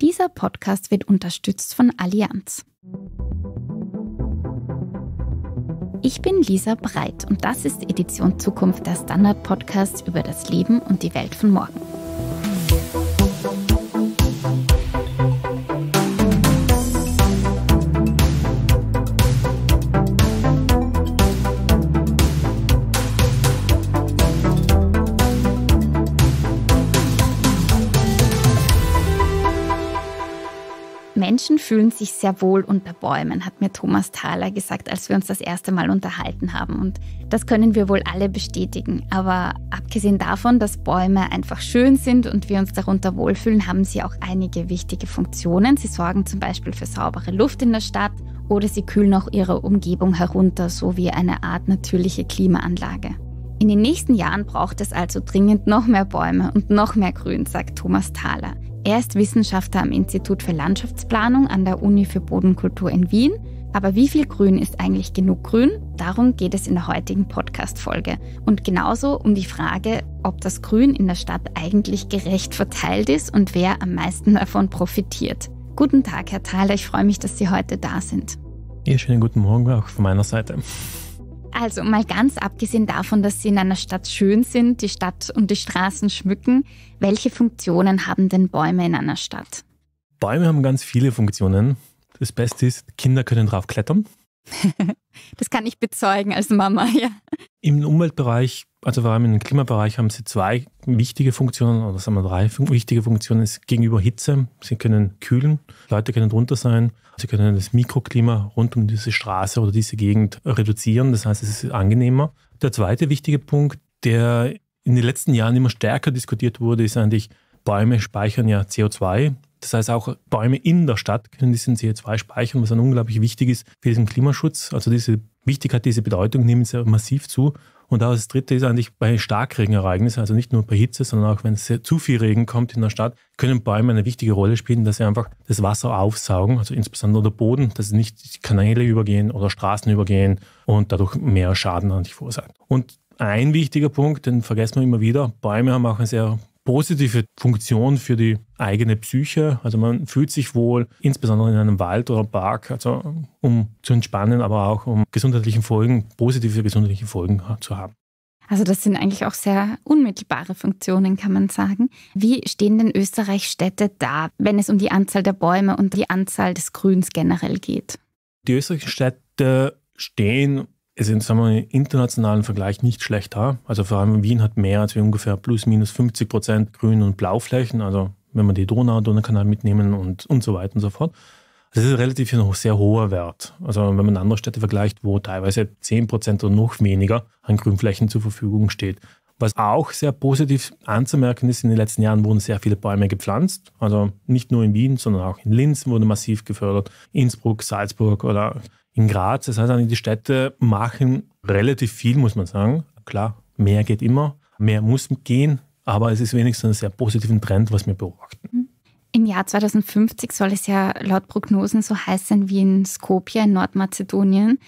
Dieser Podcast wird unterstützt von Allianz. Ich bin Lisa Breit und das ist Edition Zukunft, der Standard-Podcast über das Leben und die Welt von morgen. Musik fühlen sich sehr wohl unter Bäumen, hat mir Thomas Thaler gesagt, als wir uns das erste Mal unterhalten haben. Und das können wir wohl alle bestätigen. Aber abgesehen davon, dass Bäume einfach schön sind und wir uns darunter wohlfühlen, haben sie auch einige wichtige Funktionen. Sie sorgen zum Beispiel für saubere Luft in der Stadt oder sie kühlen auch ihre Umgebung herunter, so wie eine Art natürliche Klimaanlage. In den nächsten Jahren braucht es also dringend noch mehr Bäume und noch mehr Grün, sagt Thomas Thaler. Er ist Wissenschaftler am Institut für Landschaftsplanung an der Uni für Bodenkultur in Wien. Aber wie viel Grün ist eigentlich genug Grün? Darum geht es in der heutigen Podcast-Folge. Und genauso um die Frage, ob das Grün in der Stadt eigentlich gerecht verteilt ist und wer am meisten davon profitiert. Guten Tag, Herr Thaler. Ich freue mich, dass Sie heute da sind. Ja, schönen guten Morgen auch von meiner Seite. Also mal ganz abgesehen davon, dass sie in einer Stadt schön sind, die Stadt und die Straßen schmücken, welche Funktionen haben denn Bäume in einer Stadt? Bäume haben ganz viele Funktionen. Das Beste ist, Kinder können drauf klettern. das kann ich bezeugen als Mama, ja. Im Umweltbereich also vor allem im Klimabereich haben sie zwei wichtige Funktionen, oder sagen wir drei wichtige Funktionen, ist gegenüber Hitze. Sie können kühlen, Leute können drunter sein, sie können das Mikroklima rund um diese Straße oder diese Gegend reduzieren, das heißt, es ist angenehmer. Der zweite wichtige Punkt, der in den letzten Jahren immer stärker diskutiert wurde, ist eigentlich, Bäume speichern ja CO2. Das heißt, auch Bäume in der Stadt können diesen CO2 speichern, was dann unglaublich wichtig ist für diesen Klimaschutz. Also diese Wichtigkeit, diese Bedeutung nehmen sie massiv zu. Und auch das Dritte ist eigentlich bei Starkregenereignissen, also nicht nur bei Hitze, sondern auch wenn es zu viel Regen kommt in der Stadt, können Bäume eine wichtige Rolle spielen, dass sie einfach das Wasser aufsaugen, also insbesondere der Boden, dass sie nicht Kanäle übergehen oder Straßen übergehen und dadurch mehr Schaden an sich verursachen. Und ein wichtiger Punkt, den vergessen wir immer wieder, Bäume haben auch eine sehr positive Funktion für die eigene Psyche. Also man fühlt sich wohl, insbesondere in einem Wald oder Park, also um zu entspannen, aber auch um gesundheitliche Folgen, positive gesundheitliche Folgen zu haben. Also das sind eigentlich auch sehr unmittelbare Funktionen, kann man sagen. Wie stehen denn Österreich Städte da, wenn es um die Anzahl der Bäume und die Anzahl des Grüns generell geht? Die österreichischen Städte stehen es ist sagen wir, im internationalen Vergleich nicht schlecht da. Also vor allem Wien hat mehr als wir ungefähr plus minus 50 Prozent Grün- und Blauflächen, also wenn man die Donau, Donaukanal mitnehmen und, und so weiter und so fort. Das ist ein relativ ein sehr hoher Wert. Also wenn man andere Städte vergleicht, wo teilweise 10 Prozent oder noch weniger an Grünflächen zur Verfügung steht. Was auch sehr positiv anzumerken ist, in den letzten Jahren wurden sehr viele Bäume gepflanzt. Also nicht nur in Wien, sondern auch in Linz wurde massiv gefördert, Innsbruck, Salzburg oder in Graz. Das heißt, die Städte machen relativ viel, muss man sagen. Klar, mehr geht immer, mehr muss gehen, aber es ist wenigstens ein sehr positiver Trend, was wir beobachten. Mhm. Im Jahr 2050 soll es ja laut Prognosen so heiß sein wie in Skopje in Nordmazedonien.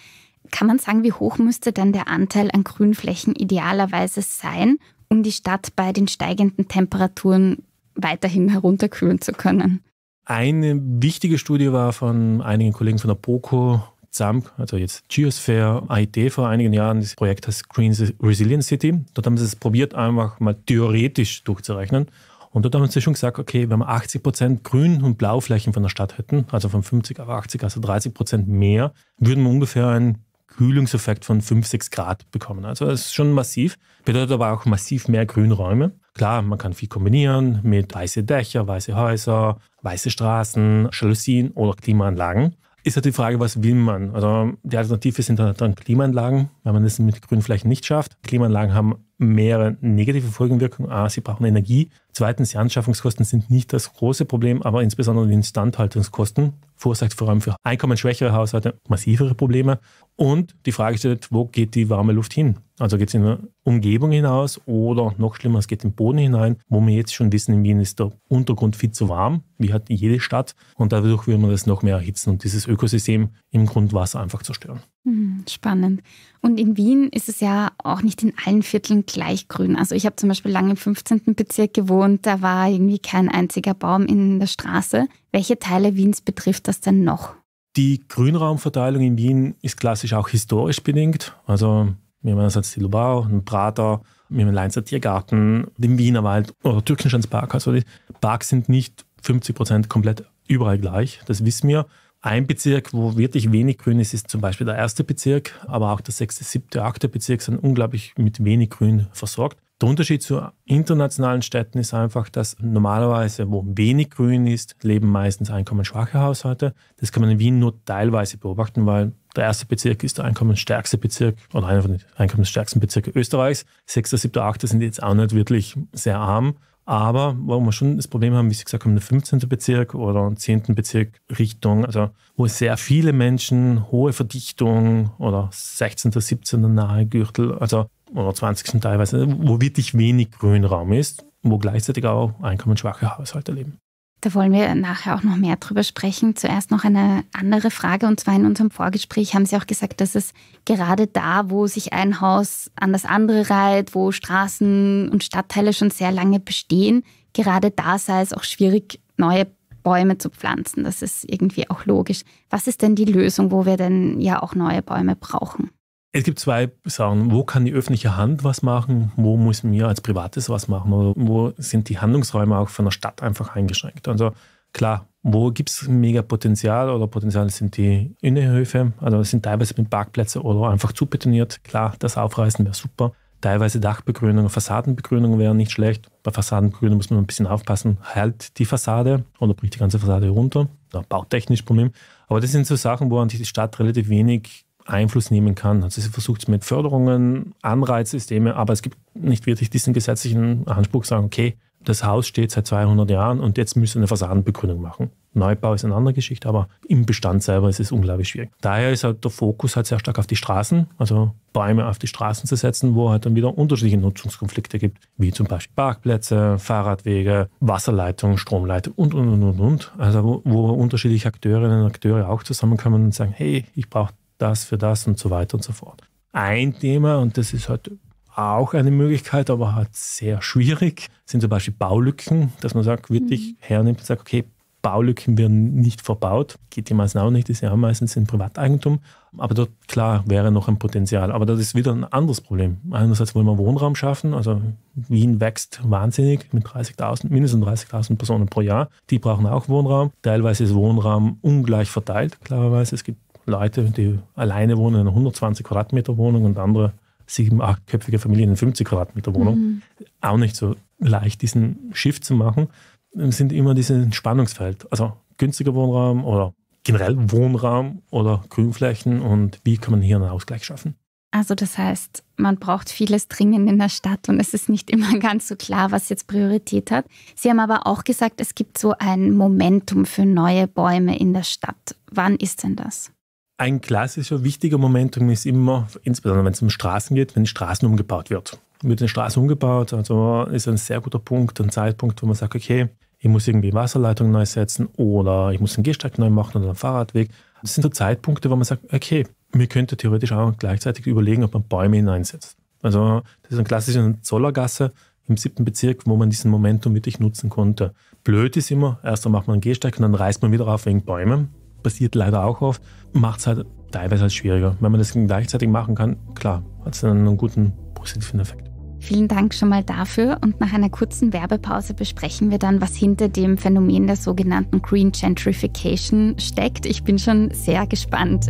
Kann man sagen, wie hoch müsste dann der Anteil an Grünflächen idealerweise sein, um die Stadt bei den steigenden Temperaturen weiterhin herunterkühlen zu können? Eine wichtige Studie war von einigen Kollegen von der BOKO ZAM, also jetzt Geosphere IT vor einigen Jahren, das Projekt heißt Green Resilience City. Dort haben sie es probiert, einfach mal theoretisch durchzurechnen. Und dort haben sie schon gesagt, okay, wenn wir 80 Prozent Grün- und Blauflächen von der Stadt hätten, also von 50 auf 80, also 30 Prozent mehr, würden wir ungefähr einen Kühlungseffekt von 5, 6 Grad bekommen. Also das ist schon massiv, bedeutet aber auch massiv mehr Grünräume. Klar, man kann viel kombinieren mit weiße Dächer, weiße Häuser, weiße Straßen, Jalousien oder Klimaanlagen ist ja halt die Frage, was will man? Also die Alternative sind dann Klimaanlagen, wenn man es mit Grünflächen nicht schafft. Klimaanlagen haben mehrere negative Folgenwirkungen. A, sie brauchen Energie. Zweitens, die Anschaffungskosten sind nicht das große Problem, aber insbesondere die Instandhaltungskosten verursacht vor allem für einkommensschwächere Haushalte massivere Probleme. Und die Frage stellt, wo geht die warme Luft hin? Also geht es in eine Umgebung hinaus oder noch schlimmer, es geht in den Boden hinein, wo wir jetzt schon wissen, in Wien ist der Untergrund viel zu warm, wie hat jede Stadt. Und dadurch will man das noch mehr erhitzen und dieses Ökosystem im Grundwasser einfach zerstören. Mhm, spannend. Und in Wien ist es ja auch nicht in allen Vierteln sind gleich grün. Also ich habe zum Beispiel lange im 15. Bezirk gewohnt, da war irgendwie kein einziger Baum in der Straße. Welche Teile Wiens betrifft das denn noch? Die Grünraumverteilung in Wien ist klassisch auch historisch bedingt. Also wir haben einerseits die Lubau, den Prater, wir haben den Leinzer Tiergarten, den Wienerwald oder Türkenschanzpark. Also die Parks sind nicht 50 Prozent komplett überall gleich, das wissen wir. Ein Bezirk, wo wirklich wenig Grün ist, ist zum Beispiel der erste Bezirk, aber auch der sechste, siebte, achte Bezirk sind unglaublich mit wenig Grün versorgt. Der Unterschied zu internationalen Städten ist einfach, dass normalerweise, wo wenig Grün ist, leben meistens einkommensschwache Haushalte. Das kann man in Wien nur teilweise beobachten, weil der erste Bezirk ist der einkommensstärkste Bezirk oder einer von den einkommensstärksten Bezirken Österreichs. Sechster, siebter, achter sind jetzt auch nicht wirklich sehr arm. Aber wo wir schon das Problem haben, wie Sie gesagt haben, der 15. Bezirk oder 10. Bezirk Richtung, also wo sehr viele Menschen, hohe Verdichtung oder 16., 17. nahe Gürtel, also oder 20. teilweise, wo wirklich wenig Grünraum ist, wo gleichzeitig auch einkommensschwache Haushalte leben. Da wollen wir nachher auch noch mehr drüber sprechen. Zuerst noch eine andere Frage. Und zwar in unserem Vorgespräch haben Sie auch gesagt, dass es gerade da, wo sich ein Haus an das andere reiht, wo Straßen und Stadtteile schon sehr lange bestehen, gerade da sei es auch schwierig, neue Bäume zu pflanzen. Das ist irgendwie auch logisch. Was ist denn die Lösung, wo wir denn ja auch neue Bäume brauchen? Es gibt zwei Sachen. Wo kann die öffentliche Hand was machen? Wo muss mir als Privates was machen? Oder wo sind die Handlungsräume auch von der Stadt einfach eingeschränkt? Also klar, wo gibt es mega Potenzial oder Potenzial sind die Innenhöfe, also sind teilweise mit Parkplätzen oder einfach zu betoniert. Klar, das Aufreißen wäre super. Teilweise Dachbegrünung, Fassadenbegrünung wäre nicht schlecht. Bei Fassadenbegrünung muss man ein bisschen aufpassen. Halt die Fassade oder bricht die ganze Fassade runter. Ja, bautechnisch Problem. Aber das sind so Sachen, wo eigentlich die Stadt relativ wenig Einfluss nehmen kann. Also sie versucht es mit Förderungen, Anreizsysteme, aber es gibt nicht wirklich diesen gesetzlichen Anspruch, sagen, okay, das Haus steht seit 200 Jahren und jetzt müssen wir eine Fassadenbegründung machen. Neubau ist eine andere Geschichte, aber im Bestand selber ist es unglaublich schwierig. Daher ist halt der Fokus halt sehr stark auf die Straßen, also Bäume auf die Straßen zu setzen, wo halt dann wieder unterschiedliche Nutzungskonflikte gibt, wie zum Beispiel Parkplätze, Fahrradwege, Wasserleitungen, Stromleitungen und, und, und, und, und. Also wo, wo unterschiedliche Akteurinnen und Akteure auch zusammenkommen und sagen, hey, ich brauche das für das und so weiter und so fort. Ein Thema, und das ist halt auch eine Möglichkeit, aber halt sehr schwierig, sind zum Beispiel Baulücken, dass man sagt, wirklich mhm. hernimmt und sagt, okay, Baulücken werden nicht verbaut. Geht die meisten auch nicht, die sind ja meistens in Privateigentum. Aber dort, klar, wäre noch ein Potenzial. Aber das ist wieder ein anderes Problem. Einerseits wollen wir Wohnraum schaffen. Also Wien wächst wahnsinnig mit 30.000, mindestens 30.000 Personen pro Jahr. Die brauchen auch Wohnraum. Teilweise ist Wohnraum ungleich verteilt, klarerweise. Es gibt Leute, die alleine wohnen in einer 120 Quadratmeter Wohnung und andere sieben, achtköpfige Familien in 50 Quadratmeter Wohnung. Mhm. Auch nicht so leicht, diesen Shift zu machen. Es sind immer dieses Spannungsfeld. Also günstiger Wohnraum oder generell Wohnraum oder Grünflächen und wie kann man hier einen Ausgleich schaffen? Also das heißt, man braucht vieles dringend in der Stadt und es ist nicht immer ganz so klar, was jetzt Priorität hat. Sie haben aber auch gesagt, es gibt so ein Momentum für neue Bäume in der Stadt. Wann ist denn das? Ein klassischer, wichtiger Momentum ist immer, insbesondere wenn es um Straßen geht, wenn Straßen umgebaut wird. Wird eine Straße umgebaut, also ist ein sehr guter Punkt, ein Zeitpunkt, wo man sagt, okay, ich muss irgendwie Wasserleitung neu setzen oder ich muss einen Gehsteig neu machen oder einen Fahrradweg. Das sind so Zeitpunkte, wo man sagt, okay, mir könnte theoretisch auch gleichzeitig überlegen, ob man Bäume hineinsetzt. Also das ist eine klassische Zollergasse im siebten Bezirk, wo man diesen Momentum wirklich nutzen konnte. Blöd ist immer, erst dann macht man einen Gehsteig und dann reißt man wieder auf wegen Bäumen passiert leider auch oft, macht es halt teilweise halt schwieriger. Wenn man das gleichzeitig machen kann, klar, hat es dann einen guten positiven Effekt. Vielen Dank schon mal dafür und nach einer kurzen Werbepause besprechen wir dann, was hinter dem Phänomen der sogenannten Green Gentrification steckt. Ich bin schon sehr gespannt.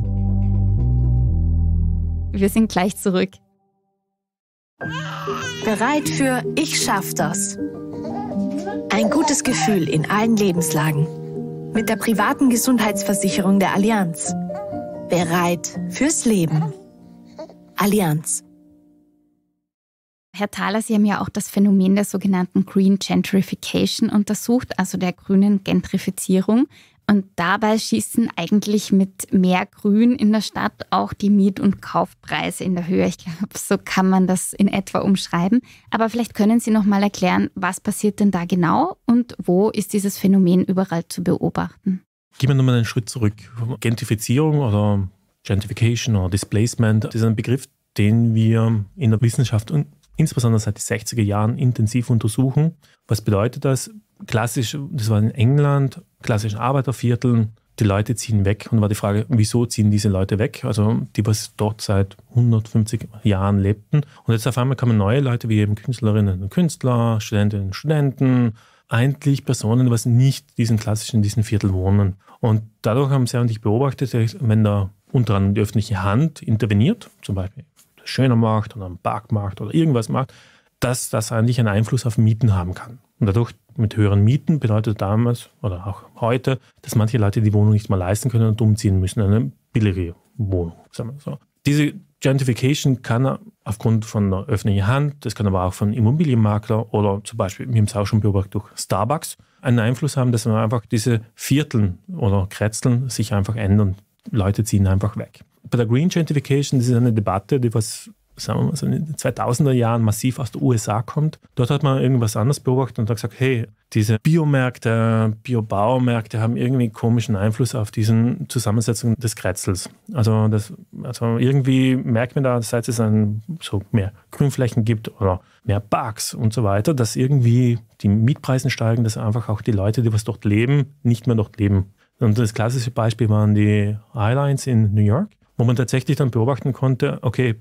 Wir sind gleich zurück. Bereit für Ich schaff das. Ein gutes Gefühl in allen Lebenslagen. Mit der privaten Gesundheitsversicherung der Allianz. Bereit fürs Leben. Allianz. Herr Thaler, Sie haben ja auch das Phänomen der sogenannten Green Gentrification untersucht, also der grünen Gentrifizierung. Und dabei schießen eigentlich mit mehr Grün in der Stadt auch die Miet- und Kaufpreise in der Höhe. Ich glaube, so kann man das in etwa umschreiben. Aber vielleicht können Sie noch mal erklären, was passiert denn da genau und wo ist dieses Phänomen überall zu beobachten? Gehen wir nochmal einen Schritt zurück. Gentrifizierung oder Gentrification oder Displacement das ist ein Begriff, den wir in der Wissenschaft und insbesondere seit den 60er Jahren intensiv untersuchen. Was bedeutet das? klassisch, das war in England, klassischen Arbeitervierteln. Die Leute ziehen weg und war die Frage, wieso ziehen diese Leute weg? Also die, was dort seit 150 Jahren lebten. Und jetzt auf einmal kamen neue Leute wie eben Künstlerinnen und Künstler, Studentinnen und Studenten, eigentlich Personen, was nicht diesen klassischen, in diesen Viertel wohnen. Und dadurch haben sie eigentlich beobachtet, wenn da unter anderem die öffentliche Hand interveniert, zum Beispiel das schöner macht oder einen Park macht oder irgendwas macht, dass das eigentlich einen Einfluss auf Mieten haben kann. Und dadurch mit höheren Mieten bedeutet damals oder auch heute, dass manche Leute die Wohnung nicht mal leisten können und umziehen müssen in eine billige Wohnung. Sagen wir so. Diese Gentrification kann aufgrund von der öffentlichen Hand, das kann aber auch von Immobilienmakler oder zum Beispiel, wir haben es auch schon beobachtet, durch Starbucks einen Einfluss haben, dass man einfach diese Vierteln oder Kretzeln sich einfach ändern. Leute ziehen einfach weg. Bei der Green Gentrification, das ist eine Debatte, die was sagen wir mal, so in den 2000er Jahren massiv aus den USA kommt. Dort hat man irgendwas anderes beobachtet und hat gesagt, hey, diese Biomärkte, Biobaumärkte haben irgendwie komischen Einfluss auf diesen Zusammensetzung des Kretzels. Also, das, also irgendwie merkt man da, seit es dann so mehr Grünflächen gibt oder mehr Bugs und so weiter, dass irgendwie die Mietpreise steigen, dass einfach auch die Leute, die was dort leben, nicht mehr dort leben. Und das klassische Beispiel waren die Highlines in New York, wo man tatsächlich dann beobachten konnte, okay,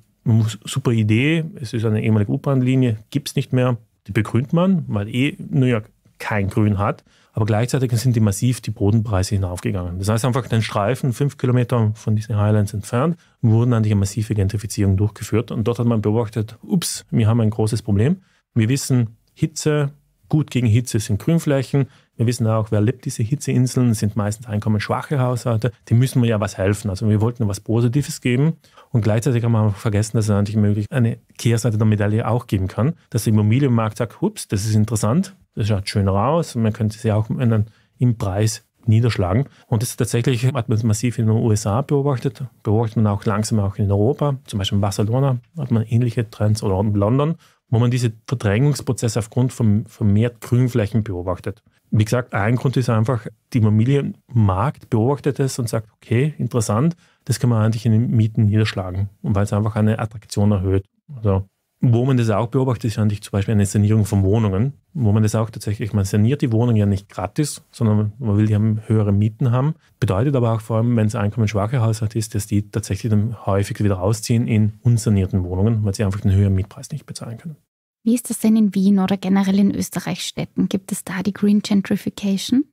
super Idee, es ist eine ehemalige U-Bahn-Linie, gibt es nicht mehr, die begrünt man, weil eh New York kein Grün hat. Aber gleichzeitig sind die massiv die Bodenpreise hinaufgegangen. Das heißt einfach, den Streifen, fünf Kilometer von diesen Highlands entfernt, wurden eigentlich eine massive Gentrifizierung durchgeführt. Und dort hat man beobachtet, ups, wir haben ein großes Problem. Wir wissen, Hitze, gut gegen Hitze sind Grünflächen. Wir wissen auch, wer lebt diese Hitzeinseln, das sind meistens einkommensschwache Haushalte, die müssen wir ja was helfen. Also wir wollten was Positives geben und gleichzeitig haben wir auch vergessen, dass es natürlich möglich eine Kehrseite der Medaille auch geben kann, dass der Immobilienmarkt sagt, hups, das ist interessant, das schaut schön raus und man könnte sie auch im Preis niederschlagen. Und das tatsächlich hat man massiv in den USA beobachtet, beobachtet man auch langsam auch in Europa, zum Beispiel in Barcelona hat man ähnliche Trends oder in London, wo man diese Verdrängungsprozesse aufgrund von vermehrt Grünflächen beobachtet. Wie gesagt, ein Grund ist einfach, die Immobilienmarkt beobachtet es und sagt, okay, interessant, das kann man eigentlich in den Mieten niederschlagen, weil es einfach eine Attraktion erhöht. Also, wo man das auch beobachtet, ist eigentlich zum Beispiel eine Sanierung von Wohnungen, wo man das auch tatsächlich, man saniert die Wohnung ja nicht gratis, sondern man will ja höhere Mieten haben. Bedeutet aber auch vor allem, wenn es einkommensschwache Haushalt ist, dass die tatsächlich dann häufig wieder rausziehen in unsanierten Wohnungen, weil sie einfach den höheren Mietpreis nicht bezahlen können. Wie ist das denn in Wien oder generell in Österreich Städten? Gibt es da die Green Gentrification?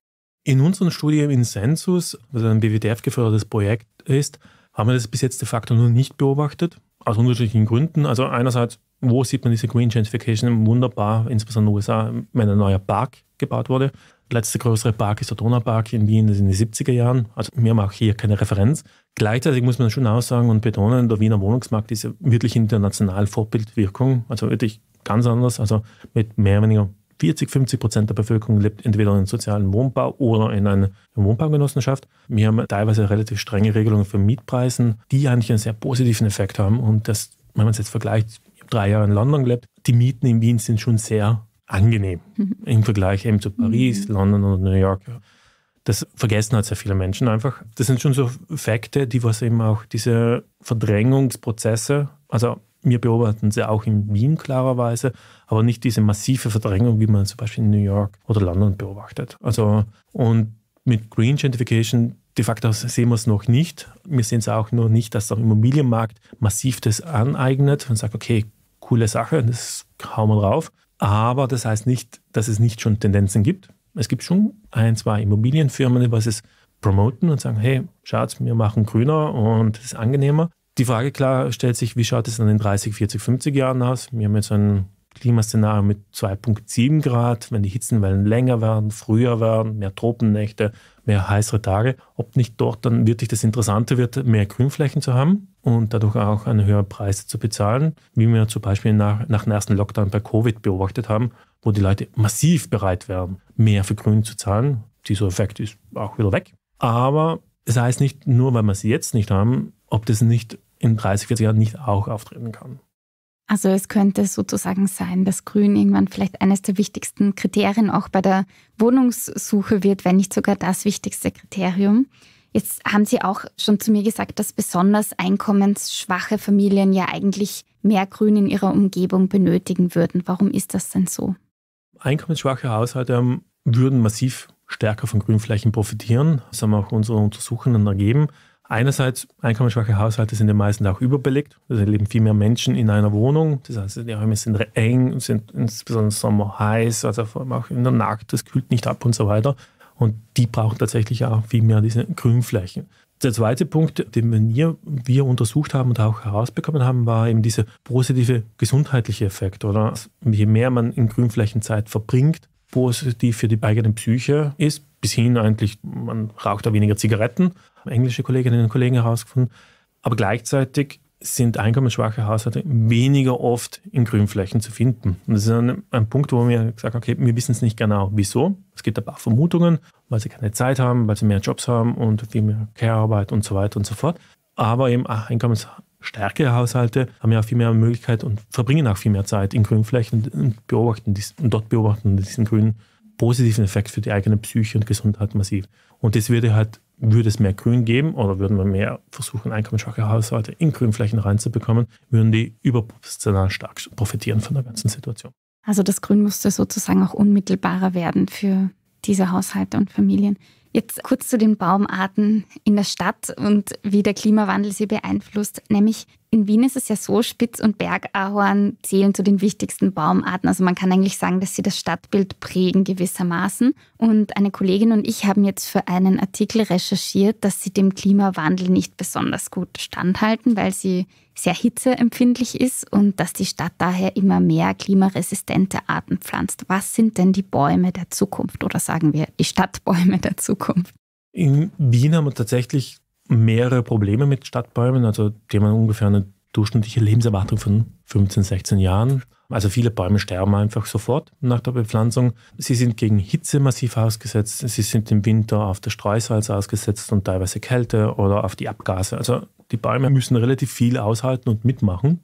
In unseren Studien im Sensus, was ein BWDF-gefördertes Projekt ist, haben wir das bis jetzt de facto nur nicht beobachtet, aus unterschiedlichen Gründen. Also einerseits, wo sieht man diese Green Gentrification? Wunderbar, insbesondere in den USA, wenn ein neuer Park gebaut wurde. Der letzte größere Park ist der Donaupark in Wien, das ist in den 70er Jahren. Also wir machen hier keine Referenz. Gleichzeitig muss man schon aussagen und betonen, der Wiener Wohnungsmarkt ist ja wirklich international Vorbildwirkung. Also wirklich ganz anders. Also mit mehr oder weniger 40, 50 Prozent der Bevölkerung lebt entweder in einem sozialen Wohnbau oder in einer Wohnbaugenossenschaft. Wir haben teilweise relativ strenge Regelungen für Mietpreisen, die eigentlich einen sehr positiven Effekt haben. Und das, wenn man es jetzt vergleicht, ich habe drei Jahre in London gelebt, die Mieten in Wien sind schon sehr angenehm mhm. im Vergleich eben zu Paris, mhm. London oder New York. Das vergessen halt sehr viele Menschen einfach. Das sind schon so Effekte, die was eben auch diese Verdrängungsprozesse, also wir beobachten sie auch in Wien klarerweise, aber nicht diese massive Verdrängung, wie man zum Beispiel in New York oder London beobachtet. Also und mit Green Gentrification de facto sehen wir es noch nicht. Wir sehen es auch noch nicht, dass der Immobilienmarkt massiv das aneignet und sagt, okay, coole Sache, das hauen wir drauf. Aber das heißt nicht, dass es nicht schon Tendenzen gibt. Es gibt schon ein, zwei Immobilienfirmen, die was es promoten und sagen, hey, schaut, wir machen grüner und es ist angenehmer. Die Frage klar stellt sich, wie schaut es dann in 30, 40, 50 Jahren aus? Wir haben jetzt ein Klimaszenario mit 2,7 Grad, wenn die Hitzenwellen länger werden, früher werden, mehr Tropennächte, mehr heißere Tage, ob nicht dort dann wirklich das Interessante wird, mehr Grünflächen zu haben und dadurch auch einen höheren Preis zu bezahlen, wie wir zum Beispiel nach, nach dem ersten Lockdown bei Covid beobachtet haben, wo die Leute massiv bereit wären, mehr für Grün zu zahlen. Dieser Effekt ist auch wieder weg. Aber es das heißt nicht, nur weil wir es jetzt nicht haben, ob das nicht in 30, 40 Jahren nicht auch auftreten kann. Also es könnte sozusagen sein, dass Grün irgendwann vielleicht eines der wichtigsten Kriterien auch bei der Wohnungssuche wird, wenn nicht sogar das wichtigste Kriterium. Jetzt haben Sie auch schon zu mir gesagt, dass besonders einkommensschwache Familien ja eigentlich mehr Grün in ihrer Umgebung benötigen würden. Warum ist das denn so? Einkommensschwache Haushalte ähm, würden massiv stärker von Grünflächen profitieren. Das haben auch unsere Untersuchungen ergeben. Einerseits, einkommensschwache Haushalte sind den meisten auch überbelegt. Also leben viel mehr Menschen in einer Wohnung. Das heißt, die Räume sind eng, sind insbesondere Sommer heiß, also vor allem auch in der Nacht, das kühlt nicht ab und so weiter. Und die brauchen tatsächlich auch viel mehr diese Grünflächen. Der zweite Punkt, den wir, wir untersucht haben und auch herausbekommen haben, war eben dieser positive gesundheitliche Effekt. Oder also je mehr man in Grünflächenzeit verbringt, positiv für die eigene Psyche ist, bis hin eigentlich, man raucht da weniger Zigaretten, englische Kolleginnen und Kollegen herausgefunden. Aber gleichzeitig sind einkommensschwache Haushalte weniger oft in Grünflächen zu finden. Und das ist ein, ein Punkt, wo wir gesagt haben, okay, wir wissen es nicht genau. Wieso? Es gibt ein paar Vermutungen, weil sie keine Zeit haben, weil sie mehr Jobs haben und viel mehr Care-Arbeit und so weiter und so fort. Aber eben auch einkommensschwache stärkere Haushalte haben ja viel mehr Möglichkeit und verbringen auch viel mehr Zeit in Grünflächen und beobachten dies, und dort beobachten diesen grünen positiven Effekt für die eigene Psyche und Gesundheit massiv. Und das würde halt, würde es mehr Grün geben oder würden wir mehr versuchen, einkommensschwache Haushalte in Grünflächen reinzubekommen, würden die überproportional stark profitieren von der ganzen Situation. Also das Grün musste sozusagen auch unmittelbarer werden für diese Haushalte und Familien. Jetzt kurz zu den Baumarten in der Stadt und wie der Klimawandel sie beeinflusst, nämlich in Wien ist es ja so, Spitz- und Bergahorn zählen zu den wichtigsten Baumarten. Also man kann eigentlich sagen, dass sie das Stadtbild prägen gewissermaßen. Und eine Kollegin und ich haben jetzt für einen Artikel recherchiert, dass sie dem Klimawandel nicht besonders gut standhalten, weil sie sehr hitzeempfindlich ist und dass die Stadt daher immer mehr klimaresistente Arten pflanzt. Was sind denn die Bäume der Zukunft oder sagen wir die Stadtbäume der Zukunft? In Wien haben wir tatsächlich mehrere Probleme mit Stadtbäumen. Also die haben ungefähr eine durchschnittliche Lebenserwartung von 15, 16 Jahren. Also viele Bäume sterben einfach sofort nach der Bepflanzung. Sie sind gegen Hitze massiv ausgesetzt. Sie sind im Winter auf das Streusalz ausgesetzt und teilweise Kälte oder auf die Abgase. Also die Bäume müssen relativ viel aushalten und mitmachen.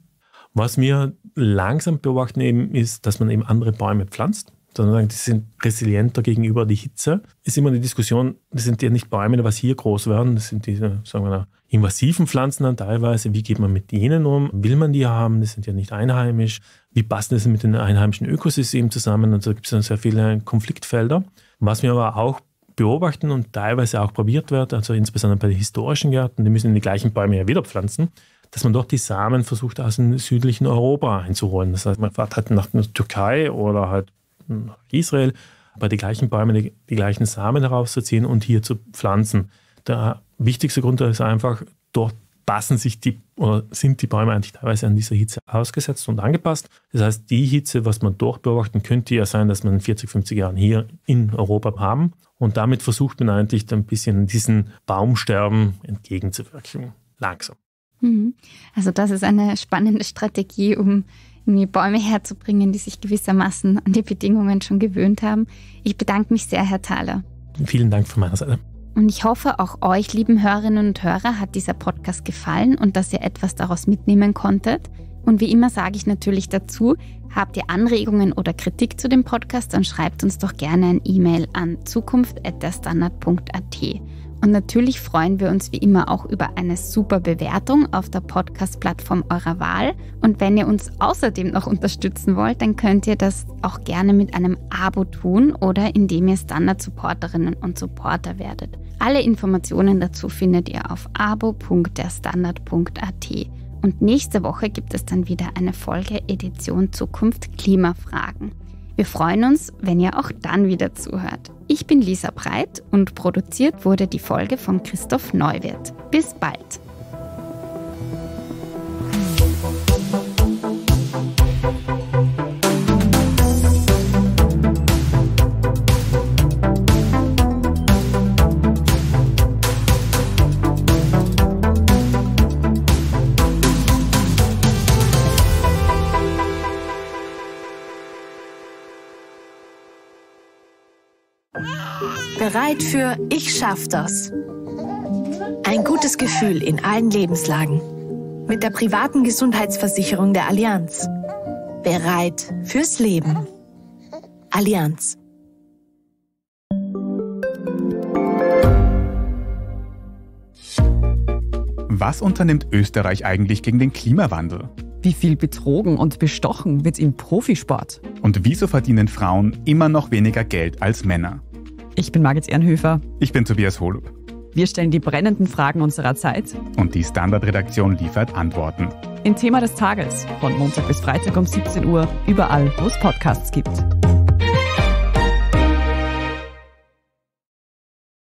Was wir langsam beobachten eben ist, dass man eben andere Bäume pflanzt sondern die sind resilienter gegenüber die Hitze. Ist immer eine Diskussion, das sind ja nicht Bäume, was hier groß werden, das sind diese, sagen wir mal, invasiven Pflanzen dann teilweise. Wie geht man mit denen um? Will man die haben? Das sind ja nicht einheimisch. Wie passen das mit den einheimischen Ökosystemen zusammen? Und also da gibt es dann sehr viele Konfliktfelder. Was wir aber auch beobachten und teilweise auch probiert wird, also insbesondere bei den historischen Gärten, die müssen die gleichen Bäume ja wieder pflanzen, dass man doch die Samen versucht aus dem südlichen Europa einzuholen. Das heißt, man fährt halt nach der Türkei oder halt Staaten, Israel, aber die gleichen Bäume, die, die gleichen Samen herauszuziehen und hier zu pflanzen. Der wichtigste Grund ist einfach, dort passen sich die oder sind die Bäume eigentlich teilweise an dieser Hitze ausgesetzt und angepasst. Das heißt, die Hitze, was man dort beobachten könnte, ja sein, dass man in 40, 50 Jahren hier in Europa haben. Und damit versucht man eigentlich ein bisschen diesen Baumsterben entgegenzuwirken. Langsam. Mhm. Also das ist eine spannende Strategie, um irgendwie Bäume herzubringen, die sich gewissermaßen an die Bedingungen schon gewöhnt haben. Ich bedanke mich sehr, Herr Thaler. Vielen Dank von meiner Seite. Und ich hoffe, auch euch, lieben Hörerinnen und Hörer, hat dieser Podcast gefallen und dass ihr etwas daraus mitnehmen konntet. Und wie immer sage ich natürlich dazu, habt ihr Anregungen oder Kritik zu dem Podcast, dann schreibt uns doch gerne ein E-Mail an zukunft.at. Und natürlich freuen wir uns wie immer auch über eine super Bewertung auf der Podcast-Plattform eurer Wahl. Und wenn ihr uns außerdem noch unterstützen wollt, dann könnt ihr das auch gerne mit einem Abo tun oder indem ihr Standard-Supporterinnen und Supporter werdet. Alle Informationen dazu findet ihr auf abo.derstandard.at. Und nächste Woche gibt es dann wieder eine Folge Edition Zukunft Klimafragen. Wir freuen uns, wenn ihr auch dann wieder zuhört. Ich bin Lisa Breit und produziert wurde die Folge von Christoph Neuwirth. Bis bald! Bereit für Ich schaff das. Ein gutes Gefühl in allen Lebenslagen. Mit der privaten Gesundheitsversicherung der Allianz. Bereit fürs Leben. Allianz. Was unternimmt Österreich eigentlich gegen den Klimawandel? Wie viel betrogen und bestochen wird im Profisport? Und wieso verdienen Frauen immer noch weniger Geld als Männer? Ich bin Margit Ehrenhöfer. Ich bin Tobias Holub. Wir stellen die brennenden Fragen unserer Zeit. Und die Standardredaktion liefert Antworten. Im Thema des Tages von Montag bis Freitag um 17 Uhr, überall, wo es Podcasts gibt.